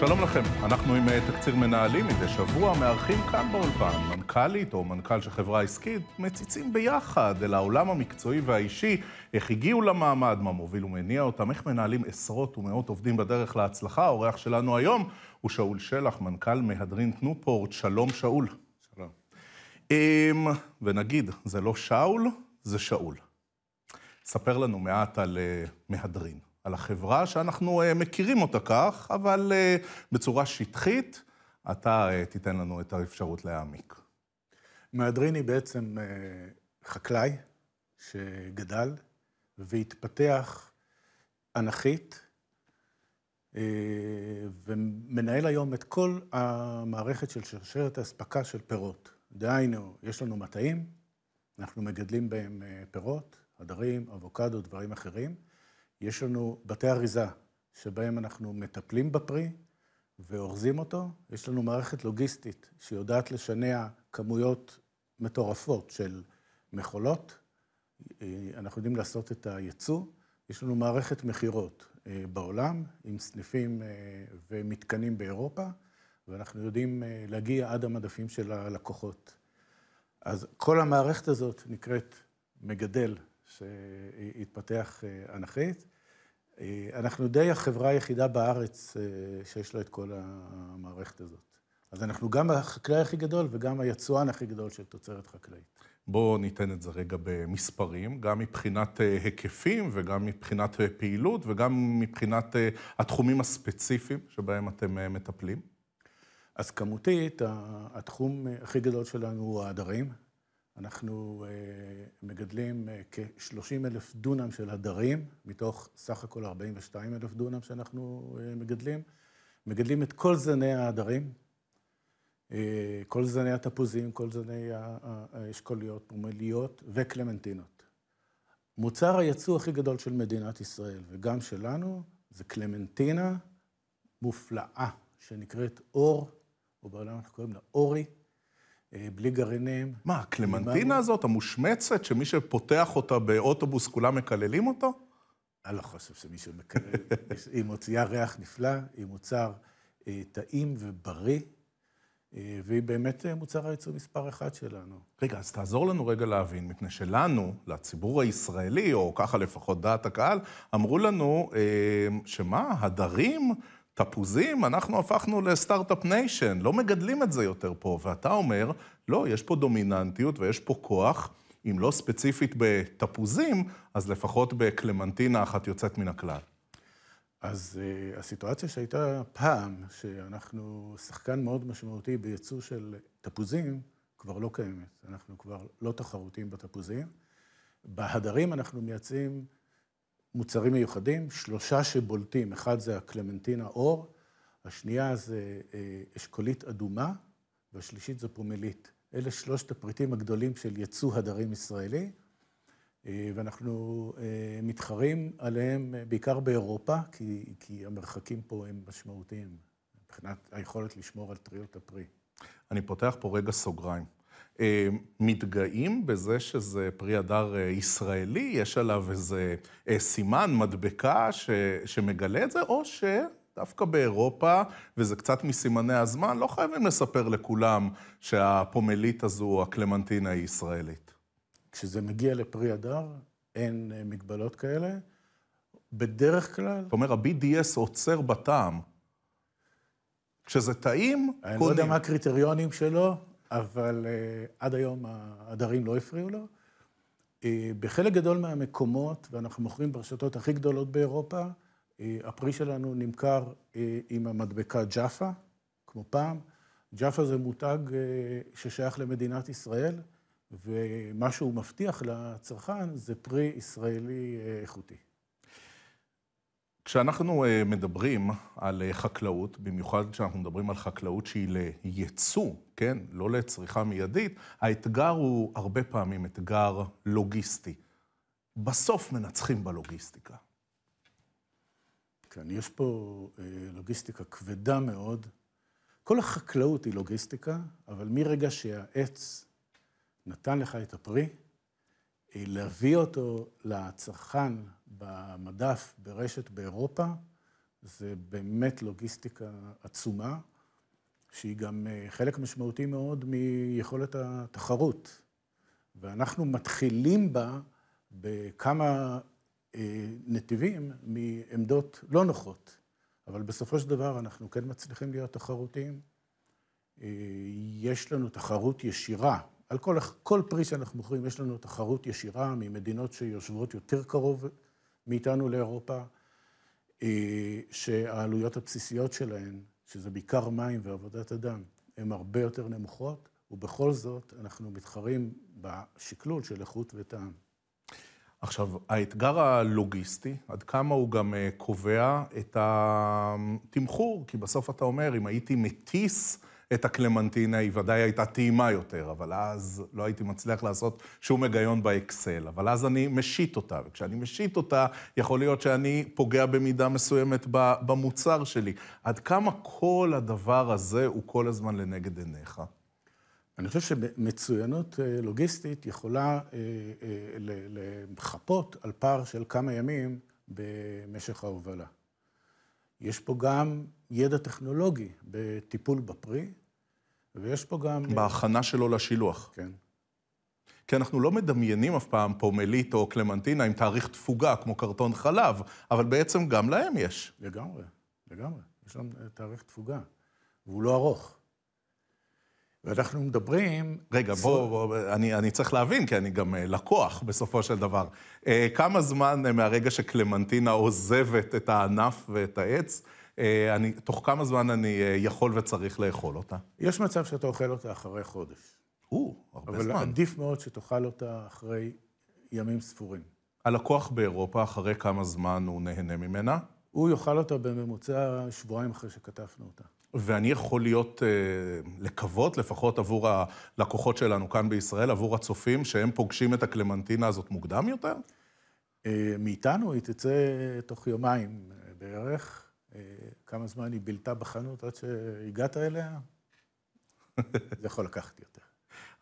שלום לכם, אנחנו עם אה, תקציר מנהלים מדי שבוע, מארחים כאן באולפן, מנכ"לית או מנכ"ל של חברה עסקית, מציצים ביחד אל העולם המקצועי והאישי, איך הגיעו למעמד, מה מוביל ומניע אותם, איך מנהלים עשרות ומאות עובדים בדרך להצלחה. האורח שלנו היום הוא שאול שלח, מנכ"ל מהדרין תנופורט, שלום שאול. שלום. אמ, ונגיד, זה לא שאול, זה שאול. ספר לנו מעט על אה, מהדרין. על החברה שאנחנו אה, מכירים אותה כך, אבל אה, בצורה שטחית, אתה אה, תיתן לנו את האפשרות להעמיק. מהדריני בעצם חקלאי שגדל והתפתח אנכית, ומנהל היום את כל המערכת של שרשרת האספקה של פירות. דהיינו, יש לנו מטעים, אנחנו מגדלים בהם פירות, הדרים, אבוקדו, דברים אחרים. יש לנו בתי אריזה שבהם אנחנו מטפלים בפרי ואורזים אותו. יש לנו מערכת לוגיסטית שיודעת לשנע כמויות מטורפות של מכולות. אה, אנחנו יודעים לעשות את הייצוא. יש לנו מערכת מכירות אה, בעולם, עם סניפים אה, ומתקנים באירופה, ואנחנו יודעים להגיע עד המדפים של הלקוחות. אז כל המערכת הזאת נקראת מגדל שהתפתח אנכית, אה, אנחנו די החברה היחידה בארץ אה, שיש לה את כל המערכת הזאת. אז אנחנו גם החקלאי הכי גדול וגם היצואן הכי גדול של תוצרת חקלאית. בואו ניתן את זה רגע במספרים, גם מבחינת אה, היקפים וגם מבחינת פעילות וגם מבחינת התחומים הספציפיים שבהם אתם מטפלים. אז כמותית, התחום הכי גדול שלנו הוא העדרים. אנחנו אה, מגדלים אה, כ-30 אלף דונם של הדרים, מתוך סך הכל 42 אלף דונם שאנחנו אה, מגדלים. מגדלים את כל זני ההדרים, כל זני התפוזים, כל זני האשכוליות, פומליות וקלמנטינות. מוצר הייצוא הכי גדול של מדינת ישראל, וגם שלנו, זה קלמנטינה מופלאה, שנקראת אור, או בעולם אנחנו קוראים לה אורי. אה, בלי גרעינים. מה, הקלמנטינה הזאת, המושמצת, שמי שפותח אותה באוטובוס, כולם מקללים אותו? אני לא חושב שמישהו מקלל. היא מוציאה ריח נפלא, היא מוצר אה, טעים ובריא, אה, והיא באמת מוצר הייצור מספר אחת שלנו. רגע, אז תעזור לנו רגע להבין, מפני שלנו, לציבור הישראלי, או ככה לפחות דעת הקהל, אמרו לנו, שמה, הדרים... תפוזים, אנחנו הפכנו לסטארט-אפ ניישן, לא מגדלים את זה יותר פה. ואתה אומר, לא, יש פה דומיננטיות ויש פה כוח, אם לא ספציפית בתפוזים, אז לפחות בקלמנטינה אחת יוצאת מן הכלל. אז uh, הסיטואציה שהייתה פעם, שאנחנו שחקן מאוד משמעותי בייצוא של תפוזים, כבר לא קיימת. אנחנו כבר לא תחרותיים בתפוזים. בהדרים אנחנו מייצאים מוצרים מיוחדים, שלושה שבולטים, אחד זה הקלמנטינה אור, השנייה זה אה, אשכולית אדומה, והשלישית זה פומלית. אלה שלושת הפריטים הגדולים של יצוא הדרים ישראלי, אה, ואנחנו אה, מתחרים עליהם בעיקר באירופה, כי, כי המרחקים פה הם משמעותיים מבחינת היכולת לשמור על טריות הפרי. אני פותח פה רגע סוגריים. אה, מתגאים בזה שזה פרי הדר אה, ישראלי, יש עליו איזה אה, סימן, מדבקה ש, שמגלה את זה, או ש... דווקא באירופה, וזה קצת מסימני הזמן, לא חייבים לספר לכולם שהפומלית הזו, הקלמנטינה, היא ישראלית. כשזה מגיע לפרי הדר, אין מגבלות כאלה. בדרך כלל... זאת אומרת, ה-BDS עוצר בטעם. כשזה טעים, אני קונים. אני לא יודע מה הקריטריונים שלו, אבל uh, עד היום העדרים לא הפריעו לו. Uh, בחלק גדול מהמקומות, ואנחנו מוכרים ברשתות הכי גדולות באירופה, uh, הפרי שלנו נמכר uh, עם המדבקה ג'אפה, כמו פעם. ג'אפה זה מותג uh, ששייך למדינת ישראל, ומה שהוא מבטיח לצרכן זה פרי ישראלי uh, איכותי. כשאנחנו אה, מדברים על אה, חקלאות, במיוחד כשאנחנו מדברים על חקלאות שהיא לייצוא, כן? לא לצריכה מיידית, האתגר הוא הרבה פעמים אתגר לוגיסטי. בסוף מנצחים בלוגיסטיקה. כן, יש פה אה, לוגיסטיקה כבדה מאוד. כל החקלאות היא לוגיסטיקה, אבל מרגע שהעץ נתן לך את הפרי, להביא אותו לצרכן במדף ברשת באירופה, זה באמת לוגיסטיקה עצומה, שהיא גם אה, חלק משמעותי מאוד מיכולת התחרות. ואנחנו מתחילים בה בכמה אה, נתיבים מעמדות לא נוחות, אבל בסופו של דבר אנחנו כן מצליחים להיות תחרותיים. אה, יש לנו תחרות ישירה, על כל, כל פרי שאנחנו מוכרים יש לנו תחרות ישירה ממדינות שיושבות יותר קרוב מאיתנו לאירופה, אה, שהעלויות הבסיסיות שלהן, שזה בעיקר מים ועבודת אדם, הן הרבה יותר נמוכות, ובכל זאת אנחנו מתחרים בשקלול של איכות וטעם. עכשיו, האתגר הלוגיסטי, עד כמה הוא גם אה, קובע את התמחור? כי בסוף אתה אומר, אם הייתי מטיס את הקלמנטינה, היא ודאי הייתה טעימה יותר, אבל אז לא הייתי מצליח לעשות שום היגיון באקסל. אבל אז אני משית אותה, וכשאני משית אותה, יכול להיות שאני פוגע במידה מסוימת במוצר שלי. עד כמה כל הדבר הזה הוא כל הזמן לנגד עיניך? אני חושב שמצוינות אה, לוגיסטית יכולה אה, אה, לחפות על פער של כמה ימים במשך ההובלה. יש פה גם ידע טכנולוגי בטיפול בפרי, ויש פה גם... אה, בהכנה שלו לשילוח. כן. כי אנחנו לא מדמיינים אף פעם פומלית או קלמנטינה עם תאריך תפוגה, כמו קרטון חלב, אבל בעצם גם להם יש. לגמרי, לגמרי. יש להם אה, תאריך תפוגה, והוא לא ארוך. ואנחנו מדברים... רגע, זו... בוא, בוא אני, אני צריך להבין, כי אני גם אה, לקוח בסופו של דבר. כמה זמן מהרגע שקלמנטינה עוזבת את הענף ואת העץ, אה, אני, תוך כמה זמן אני אה, יכול וצריך לאכול אותה? יש מצב שאתה אוכל אותה אחרי חודש. או, הרבה אבל זמן. אבל עדיף מאוד שתאכל אותה אחרי ימים ספורים. הלקוח באירופה, אחרי כמה זמן הוא נהנה ממנה? הוא יאכל אותה בממוצע שבועיים אחרי שכתבנו אותה. ואני יכול להיות, אה, לקוות, לפחות עבור הלקוחות שלנו כאן בישראל, עבור הצופים, שהם פוגשים את הקלמנטינה הזאת מוקדם יותר? מאיתנו היא תצא תוך יומיים בערך. כמה זמן היא בילתה בחנות עד שהגעת אליה? זה יכול לקחת יותר.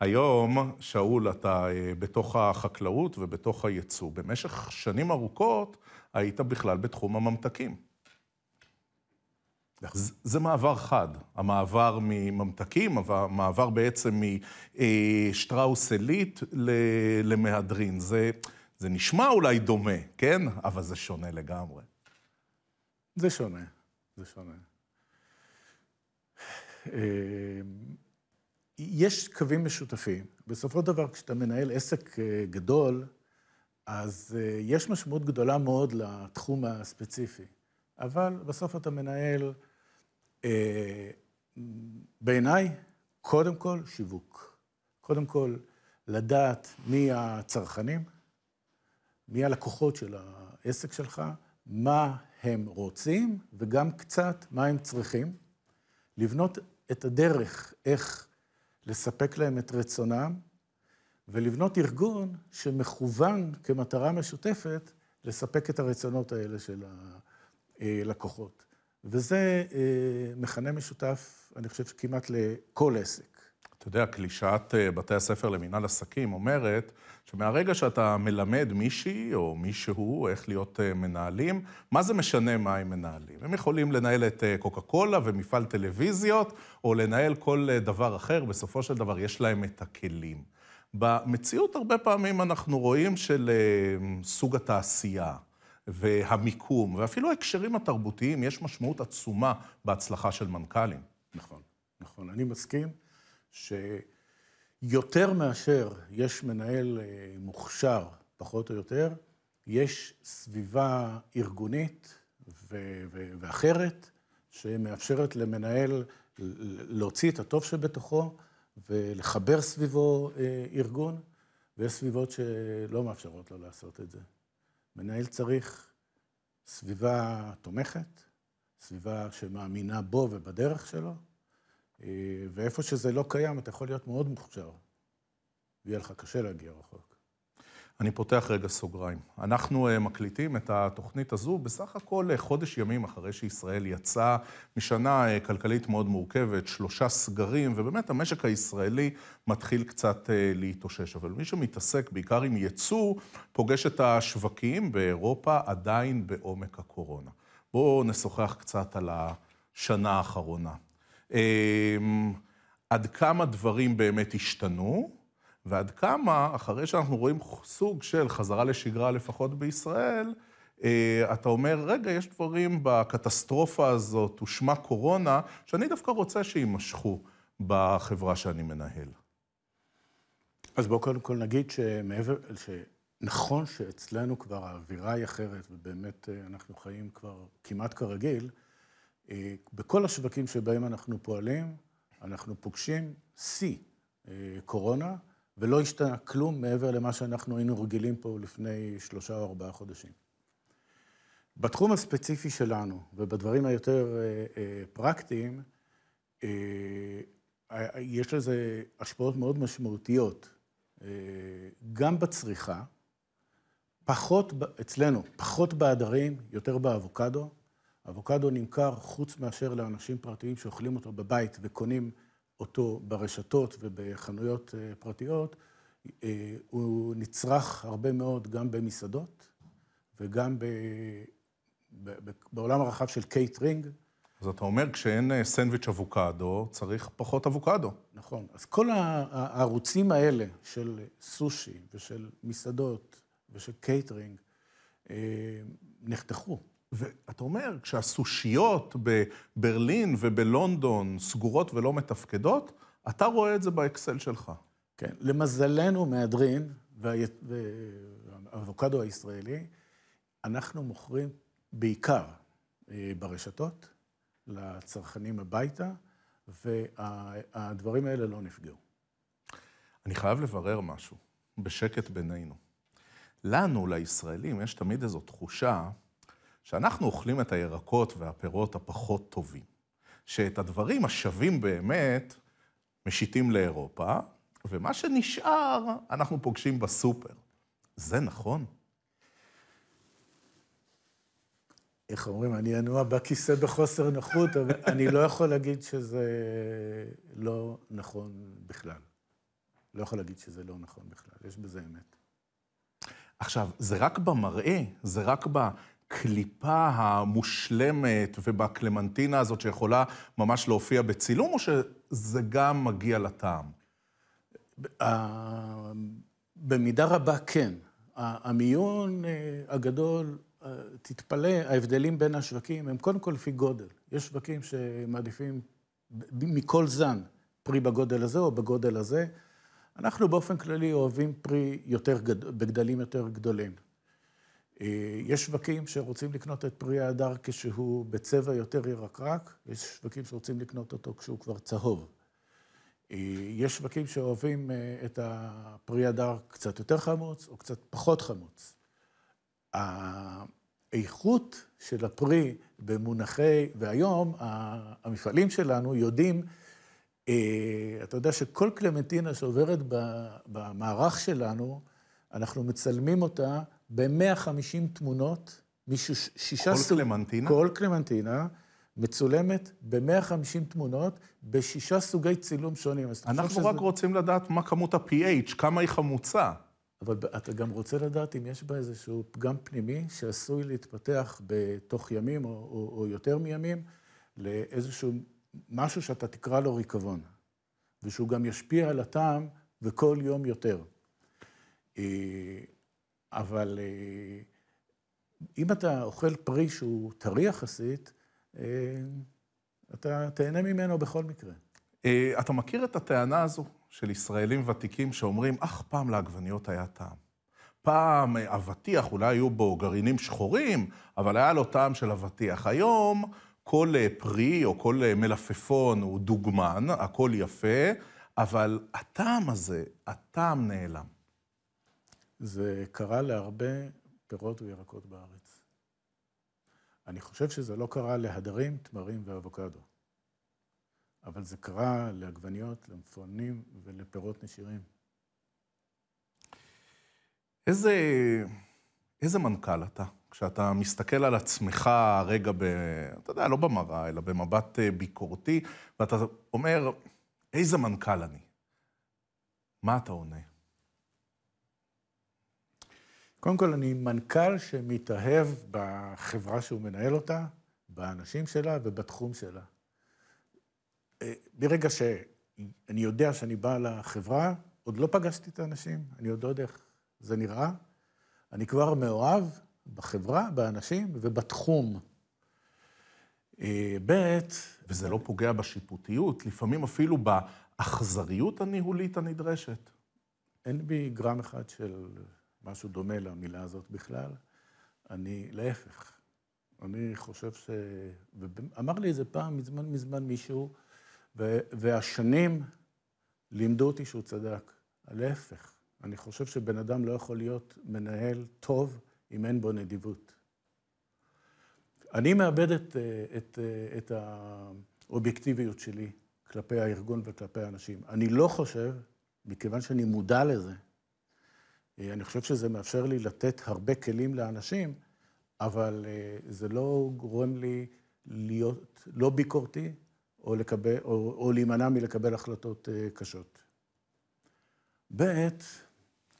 היום, שאול, אתה אה, בתוך החקלאות ובתוך הייצוא. במשך שנים ארוכות היית בכלל בתחום הממתקים. נכון. זה, זה מעבר חד. המעבר מממתקים, המעבר בעצם משטראוס אה, עילית למהדרין. זה, זה נשמע אולי דומה, כן? אבל זה שונה לגמרי. זה שונה, זה שונה. אה, יש קווים משותפים. בסופו של דבר, כשאתה מנהל עסק אה, גדול, אז אה, יש משמעות גדולה מאוד לתחום הספציפי. אבל בסוף אתה מנהל, בעיניי, קודם כל שיווק. קודם כל, לדעת מי הצרכנים, מי הלקוחות של העסק שלך, מה הם רוצים וגם קצת מה הם צריכים, לבנות את הדרך איך לספק להם את רצונם, ולבנות ארגון שמכוון כמטרה משותפת לספק את הרצונות האלה של הלקוחות. וזה אה, מכנה משותף, אני חושב כמעט לכל עסק. אתה יודע, קלישאת אה, בתי הספר למינהל עסקים אומרת שמהרגע שאתה מלמד מישהי או מישהו איך להיות אה, מנהלים, מה זה משנה מה הם מנהלים? הם יכולים לנהל את אה, קוקה קולה ומפעל טלוויזיות, או לנהל כל דבר אחר, בסופו של דבר יש להם את הכלים. במציאות הרבה פעמים אנחנו רואים של סוג התעשייה, והמיקום, ואפילו ההקשרים התרבותיים, יש משמעות עצומה בהצלחה של מנכ"לים. נכון, נכון. אני מסכים. שיותר מאשר יש מנהל אה, מוכשר, פחות או יותר, יש סביבה ארגונית ו- ו- ואחרת שמאפשרת למנהל להוציא את הטוב שבתוכו ולחבר סביבו אה, ארגון, ויש סביבות שלא מאפשרות לו לעשות את זה. מנהל צריך סביבה תומכת, סביבה שמאמינה בו ובדרך שלו, אה, ואיפה שזה לא קיים, אתה יכול להיות מאוד מוכשר. ויהיה לך קשה להגיע רחוק. אני פותח רגע סוגריים. אנחנו אה, מקליטים את התוכנית הזו בסך הכל אה, חודש ימים אחרי שישראל יצאה משנה כלכלית מאוד מורכבת, שלושה סגרים, ובאמת המשק הישראלי מתחיל קצת להתאושש. אבל מי שמתעסק בעיקר עם ייצוא, פוגש את השווקים באירופה עדיין בעומק הקורונה. בואו נשוחח קצת על השנה האחרונה. אמ, עד כמה דברים באמת השתנו, ועד כמה, אחרי שאנחנו רואים סוג של חזרה לשגרה, לפחות בישראל, אה, אתה אומר, רגע, יש דברים בקטסטרופה הזאת, ושמה קורונה, שאני דווקא רוצה שיימשכו בחברה שאני מנהל. אז בואו קודם כל נגיד שמעבר, שנכון שאצלנו כבר האווירה היא אחרת, ובאמת אה, אנחנו חיים כבר כמעט כרגיל, אה, בכל השווקים שבהם אנחנו פועלים, אנחנו פוגשים שיא אה, קורונה, ולא השתנה כלום מעבר למה שאנחנו היינו רגילים פה לפני שלושה או ארבעה חודשים. בתחום הספציפי שלנו, ובדברים היותר אה, פרקטיים, יש לזה השפעות מאוד משמעותיות, גם בצריכה, פחות, אצלנו, פחות בעדרים, יותר באבוקדו, אבוקדו נמכר חוץ מאשר לאנשים פרטיים שאוכלים אותו בבית וקונים אותו ברשתות ובחנויות אה, פרטיות, אה, הוא נצרך הרבה מאוד גם במסעדות וגם ב... בעולם הרחב של קייטרינג. אז אתה אומר, כשאין אה, סנדוויץ' אבוקדו, צריך פחות אבוקדו. נכון. אז כל הערוצים האלה של סושי ושל מסעדות ושל קייטרינג נחתכו. ואתה אומר, כשהסושיות בברלין ובלונדון סגורות ולא מתפקדות, אתה רואה את זה באקסל שלך. כן. למזלנו, מהדרין והאבוקדו הישראלי, אנחנו מוכרים בעיקר אה, ברשתות, לצרכנים הביתה, והדברים האלה לא נפגעו. אני חייב לברר משהו, בשקט בינינו. לנו, לישראלים, יש תמיד איזו תחושה שאנחנו אוכלים את הירקות והפירות הפחות טובים, שאת הדברים השווים באמת משיתים לאירופה, ומה שנשאר אנחנו פוגשים בסופר. זה נכון. איך אומרים, אני אנוע בכיסא בחוסר נוחות, אבל אני לא יכול להגיד שזה לא נכון בכלל. לא יכול להגיד שזה לא נכון בכלל, יש בזה אמת. עכשיו, זה רק במראה, זה רק ב... בקליפה המושלמת ובקלמנטינה הזאת שיכולה ממש להופיע בצילום, או שזה גם מגיע לטעם? אה, במידה רבה כן. המיון אה, הגדול, אה, תתפלא, ההבדלים בין השווקים הם קודם כל לפי גודל. יש שווקים שמעדיפים מכל זן פרי בגודל הזה או בגודל הזה. אנחנו באופן כללי אוהבים פרי יותר גד... בגדלים יותר גדולים. אה, יש שווקים שרוצים לקנות את פרי ההדר כשהוא בצבע יותר ירקרק, יש שווקים שרוצים לקנות אותו כשהוא כבר צהוב. אה, יש שווקים שאוהבים אה, את הפרי הדר קצת יותר חמוץ או קצת פחות חמוץ. האיכות של הפרי במונחי, והיום המפעלים שלנו יודעים, אתה יודע שכל קלמנטינה שעוברת במערך שלנו, אנחנו מצלמים אותה ב-150 תמונות, משישה... כל סוג... קלמנטינה? כל קלמנטינה. מצולמת ב-150 תמונות, בשישה סוגי צילום שונים. אנחנו שזה... רק רוצים לדעת מה כמות ה-PH, כמה היא חמוצה. אבל אתה גם רוצה לדעת אם יש בה איזשהו פגם פנימי שעשוי להתפתח בתוך ימים או, או, או יותר מימים לאיזשהו משהו שאתה תקרא לו ריקבון, ושהוא גם ישפיע על הטעם וכל יום יותר. אה, אבל אה, אם אתה אוכל פרי שהוא טרי יחסית, אה, אתה תהנה ממנו בכל מקרה. אה, אתה מכיר את הטענה הזו של ישראלים ותיקים שאומרים, אך פעם לעגבניות היה טעם. פעם אבטיח, אולי היו בו גרעינים שחורים, אבל היה לו טעם של אבטיח. היום כל פרי או כל מלפפון הוא דוגמן, הכל יפה, אבל הטעם הזה, הטעם נעלם. זה קרה להרבה פירות וירקות בארץ. אני חושב שזה לא קרה להדרים, תמרים ואבוקדו, אבל זה קרה לעגבניות, למפונים ולפירות נשירים. איזה, איזה מנכ"ל אתה? כשאתה מסתכל על עצמך רגע ב... אתה יודע, לא במראה, אלא במבט אה, ביקורתי, ואתה אומר, איזה מנכ"ל אני? מה אתה עונה? קודם כל, אני מנכ"ל שמתאהב בחברה שהוא מנהל אותה, באנשים שלה ובתחום שלה. ברגע אה, שאני יודע שאני בא לחברה, עוד לא פגשתי את האנשים, אני עוד לא יודע איך זה נראה. אני כבר מאוהב בחברה, באנשים ובתחום. אה, ב', וזה לא פוגע בשיפוטיות, לפעמים אפילו באכזריות הניהולית הנדרשת. אין בי גרם אחד של משהו דומה למילה הזאת בכלל. אני, להפך, אני חושב ש... אמר לי איזה פעם, מזמן מזמן מישהו, ו... והשנים לימדו אותי שהוא צדק. להפך, אני חושב שבן אדם לא יכול להיות מנהל טוב אם אין בו נדיבות. אני מאבד את, את, את האובייקטיביות שלי כלפי הארגון וכלפי האנשים. אני לא חושב, מכיוון שאני מודע לזה, אה, אני חושב שזה מאפשר לי לתת הרבה כלים לאנשים, אבל אה, זה לא גורם לי להיות לא ביקורתי או, לקבל, או, או להימנע מלקבל החלטות אה, קשות. ב',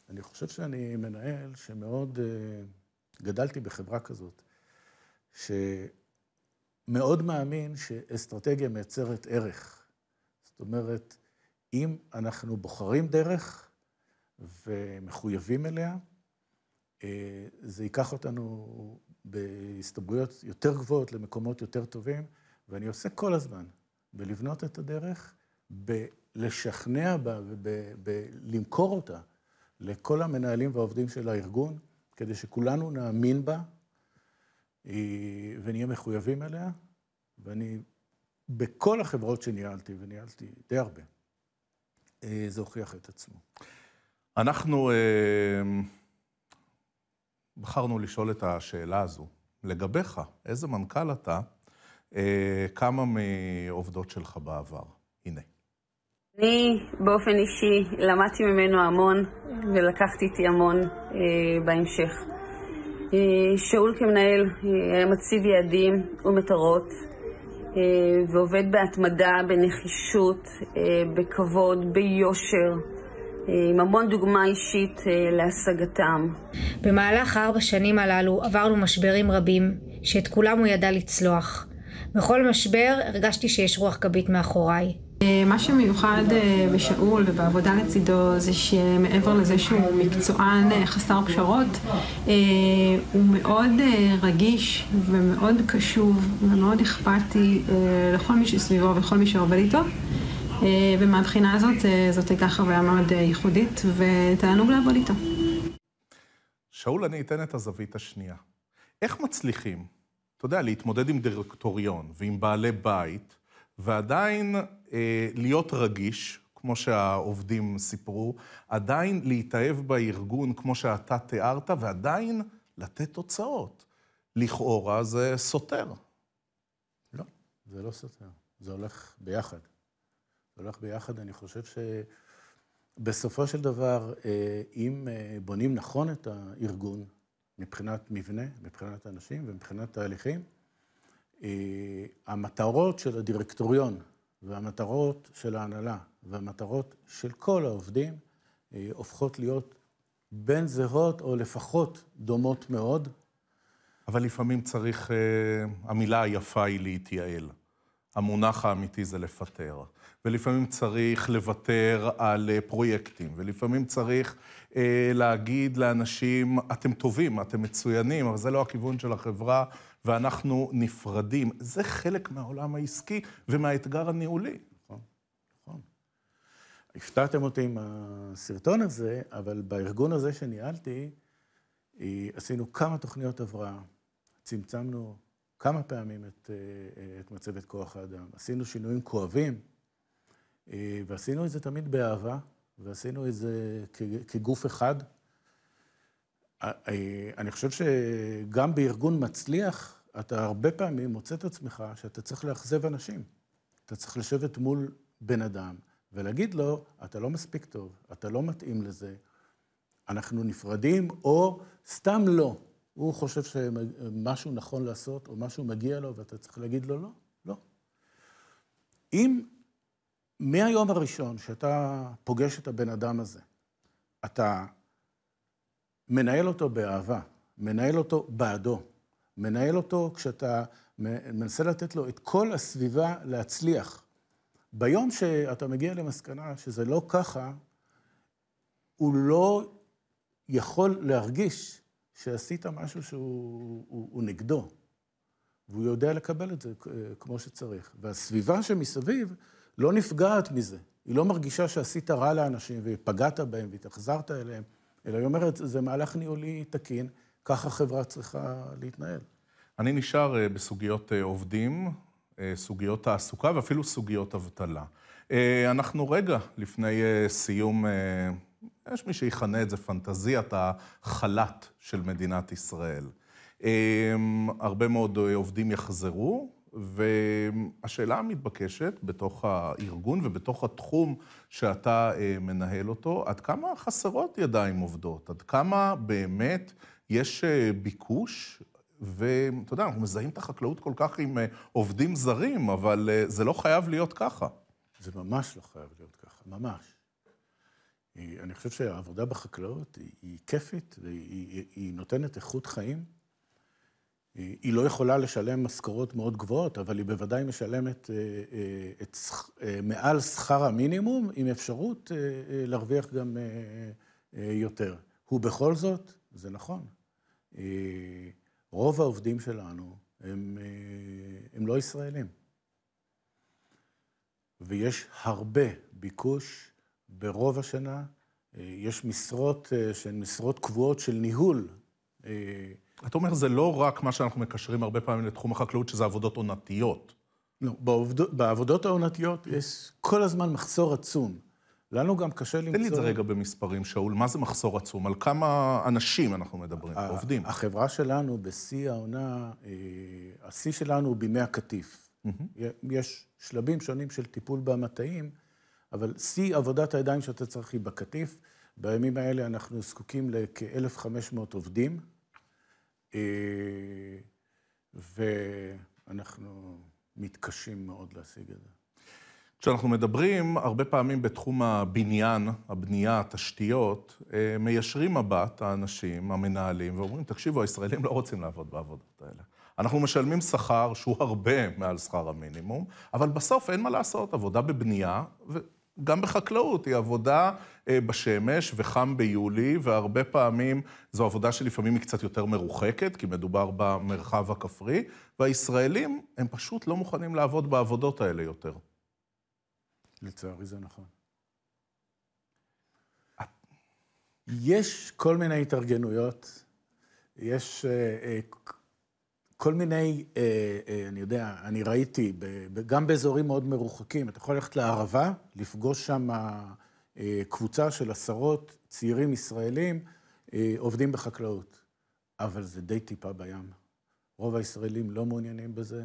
אני חושב שאני מנהל שמאוד גדלתי בחברה כזאת, שמאוד מאמין שאסטרטגיה מייצרת ערך. זאת אומרת, אם אנחנו בוחרים דרך, ומחויבים אליה, אה, זה ייקח אותנו בהסתברויות יותר גבוהות למקומות יותר טובים, ואני עושה כל הזמן בלבנות את הדרך, בלשכנע בה ובלמכור אותה לכל המנהלים והעובדים של הארגון, כדי שכולנו נאמין בה אה, ונהיה מחויבים אליה, ואני, בכל החברות שניהלתי, וניהלתי די הרבה, אה, זה הוכיח את עצמו. אנחנו אה, בחרנו לשאול את השאלה הזו. לגביך, איזה מנכ"ל אתה, אה, כמה מעובדות שלך בעבר? הנה. אני באופן אישי למדתי ממנו המון ולקחתי איתי המון אה, בהמשך. אה, שאול כמנהל אה, היה אה, מציב יעדים ומטרות אה, ועובד בהתמדה, בנחישות, אה, בכבוד, ביושר. עם המון דוגמה אישית אה, להשגתם. במהלך ארבע שנים הללו עברנו משברים רבים, שאת כולם הוא ידע לצלוח. בכל משבר הרגשתי שיש רוח גבית מאחוריי. אה, מה שמיוחד אה, בשאול ובעבודה לצידו זה שמעבר לזה שהוא מקצוען חסר פשרות, הוא מאוד רגיש ומאוד קשוב ומאוד אכפתי לכל מי שסביבו וכל מי שעובד איתו. אה, ומהבחינה הזאת אה, זאת הייתה חוויה מאוד אה, ייחודית, ותענוג לעבוד איתו. שאול, אני אתן את הזווית השנייה. איך מצליחים, אתה יודע, להתמודד עם דירקטוריון ועם בעלי בית, ועדיין אה, להיות רגיש, כמו שהעובדים סיפרו, עדיין להתאהב בארגון כמו שאתה תיארת, ועדיין לתת תוצאות. לכאורה זה סותר. לא, זה לא סותר, זה הולך ביחד. הולך ביחד. אני חושב שבסופו של דבר, אה, אם אה, בונים נכון את הארגון מבחינת מבנה, מבחינת אנשים ומבחינת תהליכים, אה, המטרות של הדירקטוריון והמטרות של ההנהלה והמטרות של כל העובדים הופכות להיות בין זהות או לפחות דומות מאוד. אבל לפעמים צריך, המילה היפה היא להתייעל. המונח האמיתי זה לפטר. ולפעמים צריך לוותר על אה, פרויקטים, ולפעמים צריך אה, להגיד לאנשים, אתם טובים, אתם מצוינים, אבל זה לא הכיוון של החברה, ואנחנו נפרדים. זה חלק מהעולם העסקי ומהאתגר הניהולי. נכון, נכון. הפתעתם אותי עם הסרטון הזה, אבל בארגון הזה שניהלתי, אה, עשינו כמה תוכניות הבראה. צמצמנו כמה פעמים את, אה, אה, את מצבת כוח האדם. עשינו שינויים כואבים, אה, ועשינו את זה תמיד באהבה, ועשינו את זה כגוף אחד. אני חושב שגם בארגון מצליח, אתה הרבה פעמים מוצא את עצמך שאתה צריך לאכזב אנשים. אתה צריך לשבת מול בן אדם ולהגיד לו, אתה לא מספיק טוב, אתה לא מתאים לזה, אנחנו נפרדים, או סתם לא. הוא חושב שמשהו נכון לעשות, או משהו מגיע לו, ואתה צריך להגיד לו לא. לא. אם מהיום הראשון שאתה פוגש את הבן אדם הזה, אתה מנהל אותו באהבה, מנהל אותו בעדו, מנהל אותו כשאתה מנסה לתת לו את כל הסביבה להצליח. ביום שאתה מגיע למסקנה שזה לא ככה, הוא לא יכול להרגיש שעשית משהו שהוא הוא, הוא נגדו, והוא יודע לקבל את זה אה, כמו שצריך. והסביבה שמסביב לא נפגעת מזה. היא לא מרגישה שעשית רע לאנשים ופגעת בהם והתאכזרת אליהם, אלא היא אומרת, זה מהלך ניהולי תקין, ככה חברה צריכה להתנהל. אני נשאר אה, בסוגיות אה, עובדים, סוגיות תעסוקה ואפילו סוגיות אבטלה. אנחנו רגע לפני סיום יש מי שיכנה את זה פנטזיית החל"ת של מדינת ישראל. אמ, הרבה מאוד אה, עובדים יחזרו, והשאלה המתבקשת בתוך הארגון ובתוך התחום שאתה אה, מנהל אותו, עד כמה חסרות ידיים עובדות? עד כמה באמת יש אה, ביקוש? ואתה יודע, אנחנו מזהים את החקלאות כל כך עם עובדים זרים, אבל זה לא חייב להיות ככה. זה ממש לא חייב להיות ככה, ממש. אני חושב שהעבודה בחקלאות היא, היא כיפית, והיא, היא, היא נותנת איכות חיים. היא, היא לא יכולה לשלם משכורות מאוד גבוהות, אבל היא בוודאי משלמת אה, אה, את, אה, מעל שכר המינימום, עם אפשרות אה, אה, להרוויח גם אה, אה, יותר. ובכל זאת, זה נכון, אה, רוב העובדים שלנו הם, אה, הם לא ישראלים. ויש הרבה ביקוש ברוב השנה. אה, יש משרות אה, שהן משרות קבועות של ניהול. אה, אתה אומר, זה לא רק מה שאנחנו מקשרים הרבה פעמים לתחום החקלאות, שזה עבודות עונתיות. לא, בעבוד, בעבודות העונתיות יש כל הזמן מחסור עצום. לנו גם קשה למצוא... תן לי את זה רגע במספרים, שאול. מה זה מחסור עצום? על כמה אנשים אנחנו מדברים, עובדים? החברה שלנו בשיא העונה, השיא שלנו הוא בימי הקטיף. יש שלבים שונים של טיפול במטעים. אבל שיא עבודת הידיים שאתה צריך היא בקטיף. בימים האלה אנחנו זקוקים לכ-1,500 עובדים, אה, ואנחנו מתקשים מאוד להשיג את זה. כשאנחנו מדברים, הרבה פעמים בתחום הבניין, הבנייה, התשתיות, אה, מיישרים מבט האנשים, המנהלים, ואומרים, תקשיבו, הישראלים לא רוצים לעבוד בעבודות האלה. אנחנו משלמים שכר שהוא הרבה מעל שכר המינימום, אבל בסוף אין מה לעשות, עבודה בבנייה, גם בחקלאות, היא עבודה אה, בשמש וחם ביולי, והרבה פעמים זו עבודה שלפעמים היא קצת יותר מרוחקת, כי מדובר במרחב הכפרי, והישראלים, הם פשוט לא מוכנים לעבוד בעבודות האלה יותר. לצערי זה נכון. יש כל מיני התארגנויות, יש אה, אה, כל מיני, אה, אה, אני יודע, אני ראיתי, ב, ב, גם באזורים מאוד מרוחקים, אתה יכול ללכת לערבה, לפגוש שם אה, קבוצה של עשרות צעירים ישראלים אה, עובדים בחקלאות. אבל זה די טיפה בים. רוב הישראלים לא מעוניינים בזה.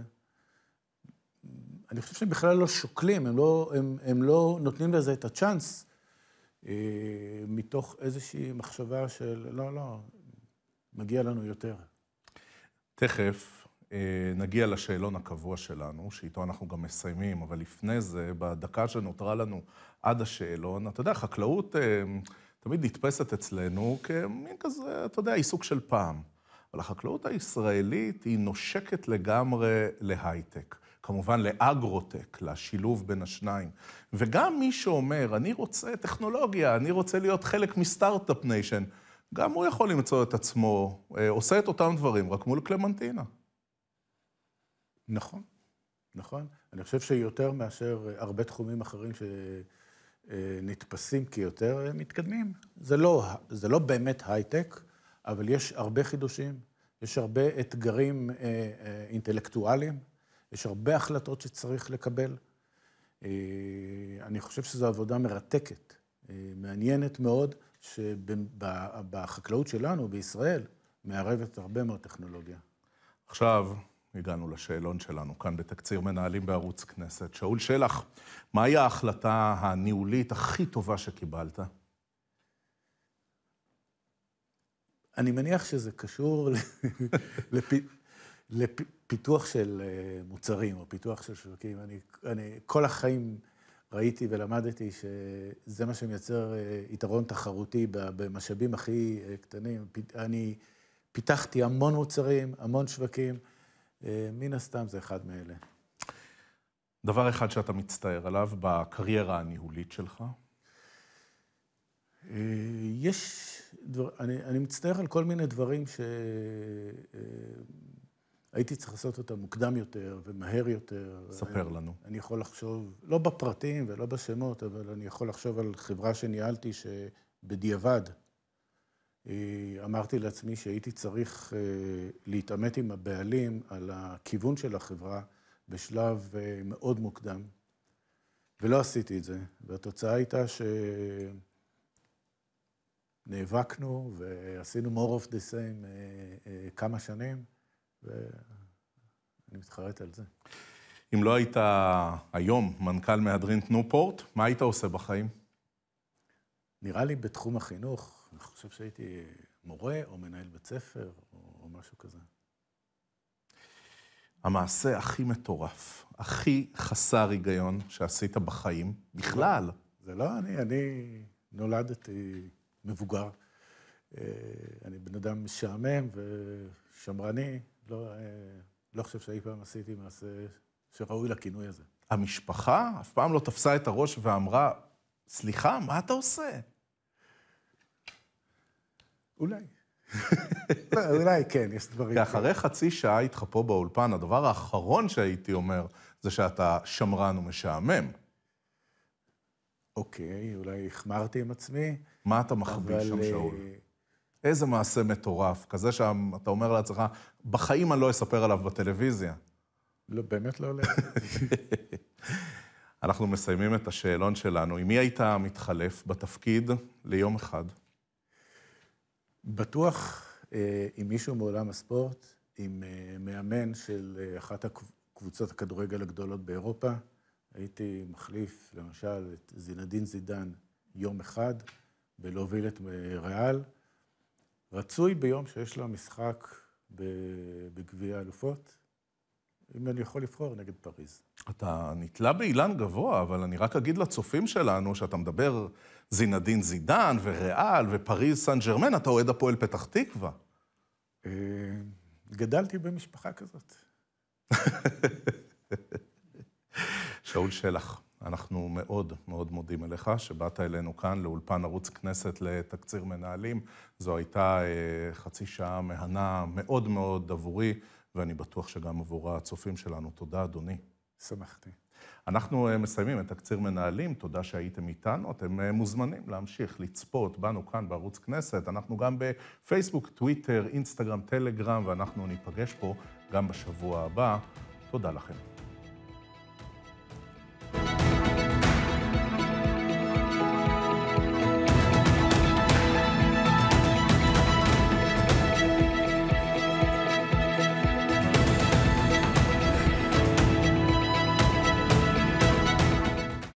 אני חושב שהם בכלל לא שוקלים, הם לא, הם, הם לא נותנים לזה את הצ'אנס אה, מתוך איזושהי מחשבה של, לא, לא, מגיע לנו יותר. תכף אה, נגיע לשאלון הקבוע שלנו, שאיתו אנחנו גם מסיימים, אבל לפני זה, בדקה שנותרה לנו עד השאלון, אתה יודע, חקלאות אה, תמיד נתפסת אצלנו כמין כזה, אתה יודע, עיסוק של פעם. אבל החקלאות הישראלית היא נושקת לגמרי להייטק. כמובן לאגרוטק, לשילוב בין השניים. וגם מי שאומר, אני רוצה טכנולוגיה, אני רוצה להיות חלק מסטארט-אפ ניישן, גם הוא יכול למצוא את עצמו אה, עושה את אותם דברים, רק מול קלמנטינה. נכון, נכון. אני חושב שיותר מאשר אה, הרבה תחומים אחרים שנתפסים אה, כיותר מתקדמים. זה לא, זה לא באמת הייטק, אבל יש הרבה חידושים, יש הרבה אתגרים אינטלקטואליים, יש הרבה החלטות שצריך לקבל. אני חושב שזו עבודה מרתקת, מעניינת מאוד. שבחקלאות שלנו, בישראל, מערבת הרבה מאוד טכנולוגיה. עכשיו, הגענו לשאלון שלנו כאן בתקציר מנהלים בערוץ כנסת. שאול שלח, מהי ההחלטה הניהולית הכי טובה שקיבלת? אני מניח שזה קשור לפ... לפיתוח של אה, מוצרים או פיתוח של שווקים. אני, אני כל החיים... ראיתי ולמדתי שזה מה שמייצר אה, יתרון תחרותי במשאבים הכי אה, קטנים. אני פיתחתי המון מוצרים, המון שווקים, אה, מן הסתם זה אחד מאלה. דבר אחד שאתה מצטער עליו בקריירה הניהולית שלך? יש דבר, אני, אני מצטער על כל מיני דברים ש... הייתי צריך לעשות אותה מוקדם יותר ומהר יותר. ספר אני, לנו. אני יכול לחשוב, לא בפרטים ולא בשמות, אבל אני יכול לחשוב על חברה שניהלתי שבדיעבד אה, אמרתי לעצמי שהייתי צריך אה, להתעמת עם הבעלים על הכיוון של החברה בשלב אה, מאוד מוקדם, ולא עשיתי את זה, והתוצאה הייתה ש... נאבקנו ועשינו more of the same כמה שנים, ואני מתחרט על זה. אם לא היית היום מנכ"ל מהדרין תנופורט, מה היית עושה בחיים? נראה לי בתחום החינוך, אני חושב שהייתי מורה או מנהל בית ספר או, או משהו כזה. המעשה הכי מטורף, הכי חסר היגיון שעשית בחיים, בכלל. זה לא אני, אני נולדתי מבוגר. אה, אני בן אדם משעמם ושמרני, לא, אה, לא חושב שאי פעם עשיתי מעשה שראוי לכינוי הזה. המשפחה אף פעם לא תפסה את הראש ואמרה, סליחה, מה אתה עושה? אולי. לא, אולי כן, יש דברים. כי אחרי חצי שעה איתך פה באולפן, הדבר האחרון שהייתי אומר זה שאתה שמרן ומשעמם. אוקיי, אולי החמרתי עם עצמי. מה אתה מחביא שם, אה, שאול? איזה מעשה מטורף, כזה שאתה אומר לעצמך, בחיים אני לא אספר עליו בטלוויזיה. לא, באמת לא עולה. אנחנו מסיימים את השאלון שלנו. עם מי היית מתחלף בתפקיד ליום אחד? בטוח אה, עם מישהו מעולם הספורט, עם אה, מאמן של אה, אחת הקבוצות הכדורגל הגדולות באירופה. הייתי מחליף, למשל, את זינדין זידן יום אחד, ולהוביל את אה, ריאל. רצוי ביום שיש לו משחק בגביע האלופות, אם אני יכול לבחור, נגד פריז. אתה נתלה באילן גבוה, אבל אני רק אגיד לצופים שלנו שאתה מדבר זינדין זידן וריאל ופריז סן ג'רמן, אתה אוהד הפועל פתח תקווה. אה, גדלתי במשפחה כזאת. שאול שלח. אנחנו מאוד מאוד מודים אליך שבאת אלינו כאן לאולפן ערוץ כנסת לתקציר מנהלים. זו הייתה אה, חצי שעה מהנה מאוד מאוד עבורי, ואני בטוח שגם עבור הצופים שלנו. תודה, אדוני. שמחתי. אנחנו אה, מסיימים את תקציר מנהלים, תודה שהייתם איתנו. אתם אה, מוזמנים להמשיך לצפות בנו כאן בערוץ כנסת. אנחנו גם בפייסבוק, טוויטר, אינסטגרם, טלגרם, ואנחנו ניפגש פה גם בשבוע הבא. תודה לכם.